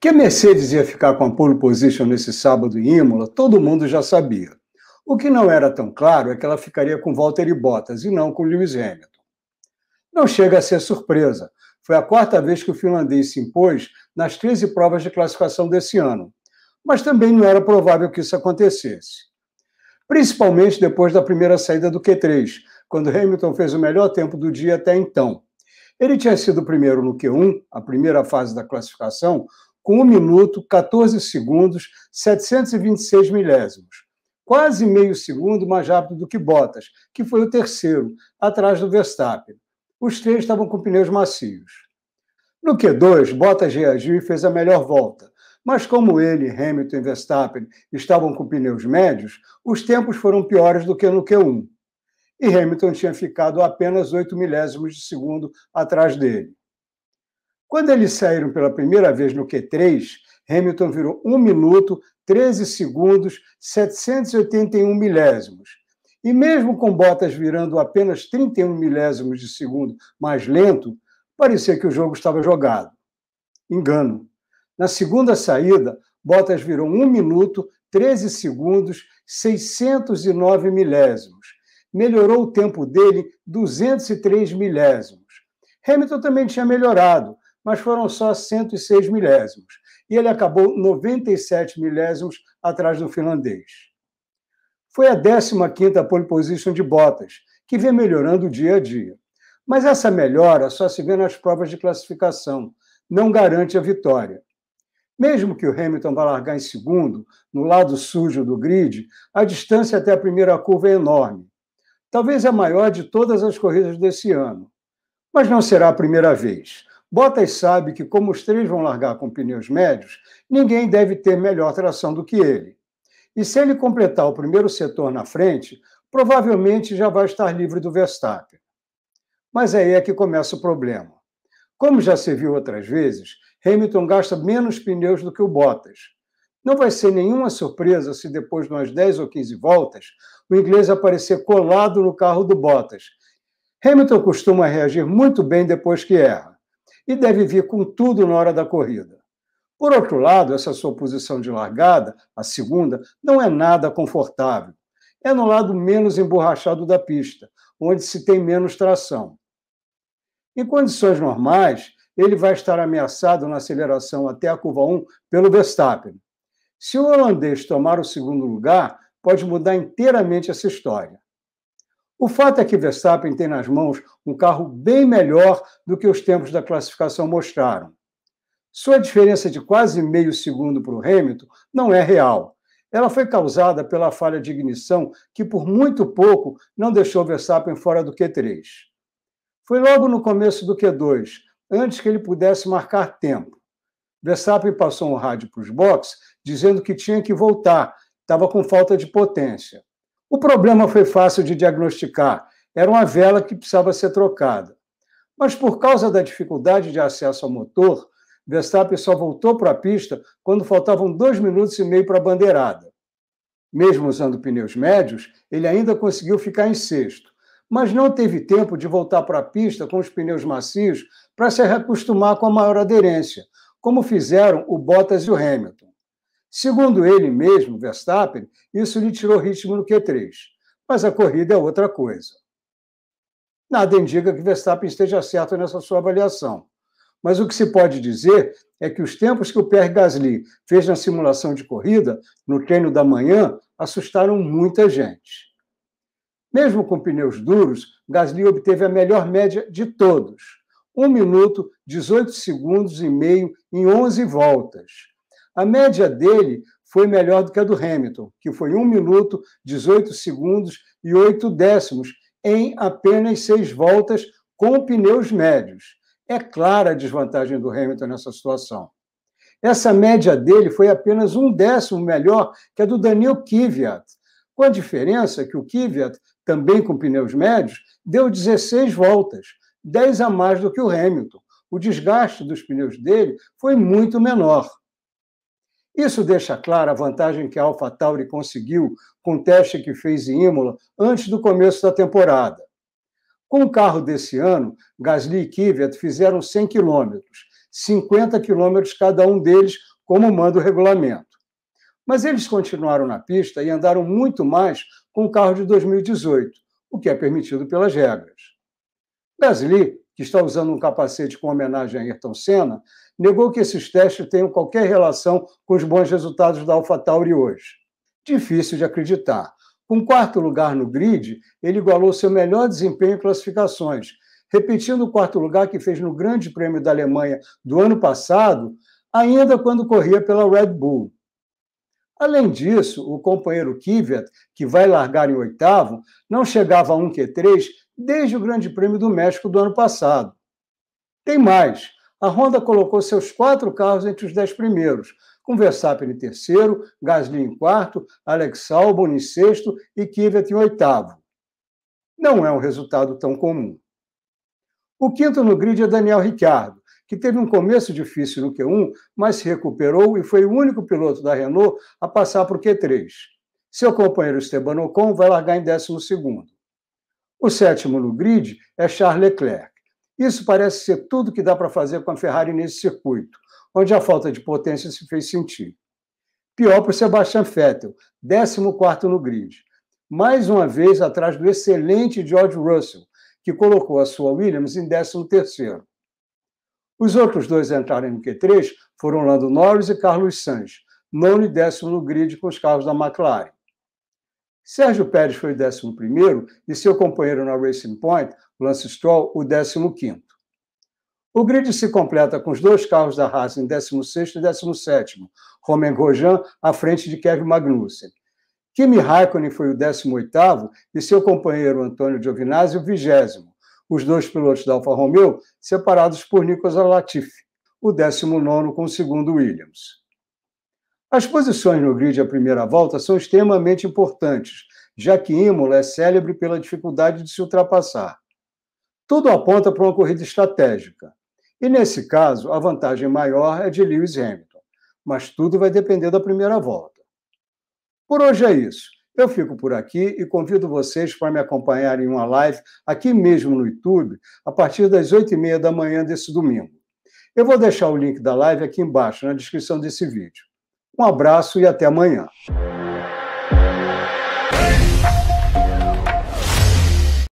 Que a Mercedes ia ficar com a pole position nesse sábado em Imola, todo mundo já sabia. O que não era tão claro é que ela ficaria com e Bottas e não com Lewis Hamilton. Não chega a ser surpresa. Foi a quarta vez que o finlandês se impôs nas 13 provas de classificação desse ano. Mas também não era provável que isso acontecesse. Principalmente depois da primeira saída do Q3, quando Hamilton fez o melhor tempo do dia até então. Ele tinha sido primeiro no Q1, a primeira fase da classificação, com 1 minuto, 14 segundos, 726 milésimos. Quase meio segundo mais rápido do que Bottas, que foi o terceiro, atrás do Verstappen. Os três estavam com pneus macios. No Q2, Bottas reagiu e fez a melhor volta. Mas como ele, Hamilton e Verstappen estavam com pneus médios, os tempos foram piores do que no Q1. E Hamilton tinha ficado apenas 8 milésimos de segundo atrás dele. Quando eles saíram pela primeira vez no Q3, Hamilton virou 1 minuto, 13 segundos, 781 milésimos. E mesmo com Bottas virando apenas 31 milésimos de segundo mais lento, parecia que o jogo estava jogado. Engano. Na segunda saída, Bottas virou 1 minuto, 13 segundos, 609 milésimos. Melhorou o tempo dele 203 milésimos. Hamilton também tinha melhorado, mas foram só 106 milésimos. E ele acabou 97 milésimos atrás do finlandês. Foi a 15ª pole position de Bottas, que vem melhorando dia a dia. Mas essa melhora só se vê nas provas de classificação, não garante a vitória. Mesmo que o Hamilton vá largar em segundo, no lado sujo do grid, a distância até a primeira curva é enorme. Talvez a maior de todas as corridas desse ano. Mas não será a primeira vez. Bottas sabe que, como os três vão largar com pneus médios, ninguém deve ter melhor tração do que ele. E se ele completar o primeiro setor na frente, provavelmente já vai estar livre do Verstappen. Mas aí é que começa o problema. Como já se viu outras vezes, Hamilton gasta menos pneus do que o Bottas. Não vai ser nenhuma surpresa se depois de umas 10 ou 15 voltas, o inglês aparecer colado no carro do Bottas. Hamilton costuma reagir muito bem depois que erra e deve vir com tudo na hora da corrida. Por outro lado, essa sua posição de largada, a segunda, não é nada confortável. É no lado menos emborrachado da pista, onde se tem menos tração. Em condições normais, ele vai estar ameaçado na aceleração até a curva 1 pelo Verstappen. Se o holandês tomar o segundo lugar, pode mudar inteiramente essa história. O fato é que Verstappen tem nas mãos um carro bem melhor do que os tempos da classificação mostraram. Sua diferença de quase meio segundo para o Hamilton não é real. Ela foi causada pela falha de ignição que, por muito pouco, não deixou Verstappen fora do Q3. Foi logo no começo do Q2, antes que ele pudesse marcar tempo. Verstappen passou um rádio para os boxes dizendo que tinha que voltar, estava com falta de potência. O problema foi fácil de diagnosticar. Era uma vela que precisava ser trocada. Mas por causa da dificuldade de acesso ao motor, Verstappen só voltou para a pista quando faltavam dois minutos e meio para a bandeirada. Mesmo usando pneus médios, ele ainda conseguiu ficar em sexto, mas não teve tempo de voltar para a pista com os pneus macios para se acostumar com a maior aderência, como fizeram o Bottas e o Hamilton. Segundo ele mesmo, Verstappen, isso lhe tirou ritmo no Q3, mas a corrida é outra coisa. Nada indica que Verstappen esteja certo nessa sua avaliação, mas o que se pode dizer é que os tempos que o Pierre Gasly fez na simulação de corrida, no treino da manhã, assustaram muita gente. Mesmo com pneus duros, Gasly obteve a melhor média de todos. 1 minuto, 18 segundos e meio em 11 voltas a média dele foi melhor do que a do Hamilton, que foi 1 minuto, 18 segundos e 8 décimos em apenas seis voltas com pneus médios. É clara a desvantagem do Hamilton nessa situação. Essa média dele foi apenas um décimo melhor que a do Daniel Kvyat, com a diferença que o Kvyat, também com pneus médios, deu 16 voltas, 10 a mais do que o Hamilton. O desgaste dos pneus dele foi muito menor. Isso deixa clara a vantagem que a AlphaTauri conseguiu com o teste que fez em Imola antes do começo da temporada. Com o carro desse ano, Gasly e Kvyat fizeram 100 quilômetros, 50 quilômetros cada um deles, como manda o regulamento. Mas eles continuaram na pista e andaram muito mais com o carro de 2018, o que é permitido pelas regras. Gasly que está usando um capacete com homenagem a Ayrton Senna, negou que esses testes tenham qualquer relação com os bons resultados da AlphaTauri hoje. Difícil de acreditar. Com quarto lugar no grid, ele igualou seu melhor desempenho em classificações, repetindo o quarto lugar que fez no Grande Prêmio da Alemanha do ano passado, ainda quando corria pela Red Bull. Além disso, o companheiro Kvyat, que vai largar em oitavo, não chegava a um Q3 desde o Grande Prêmio do México do ano passado. Tem mais: a Honda colocou seus quatro carros entre os dez primeiros, com Verstappen em terceiro, Gasly em quarto, Alex Albon em sexto e Kvyat em oitavo. Não é um resultado tão comum. O quinto no grid é Daniel Ricciardo, que teve um começo difícil no Q1, mas se recuperou e foi o único piloto da Renault a passar para o Q3. Seu companheiro Esteban Ocon vai largar em décimo segundo. O sétimo no grid é Charles Leclerc. Isso parece ser tudo que dá para fazer com a Ferrari nesse circuito, onde a falta de potência se fez sentir. Pior para o Sebastian Vettel, 14 no grid. Mais uma vez atrás do excelente George Russell, que colocou a sua Williams em 13. Os outros dois a entrarem no Q3 foram Lando Norris e Carlos Sainz, nono e décimo no grid com os carros da McLaren. Sérgio Pérez foi o 11 e seu companheiro na Racing Point, Lance Stroll, o 15. O grid se completa com os dois carros da Haas em 16 e 17, Romain Grosjean à frente de Kevin Magnussen. Kimi Raikkonen foi o 18 e seu companheiro Antônio Giovinazzi o 20, os dois pilotos da Alfa Romeo separados por Nicolas Latifi, o 19 com o segundo Williams. As posições no grid à primeira volta são extremamente importantes, já que Imola é célebre pela dificuldade de se ultrapassar. Tudo aponta para uma corrida estratégica. E nesse caso, a vantagem maior é de Lewis Hamilton, mas tudo vai depender da primeira volta. Por hoje é isso. Eu fico por aqui e convido vocês para me acompanharem em uma live aqui mesmo no YouTube, a partir das oito e meia da manhã desse domingo. Eu vou deixar o link da live aqui embaixo, na descrição desse vídeo. Um abraço e até amanhã.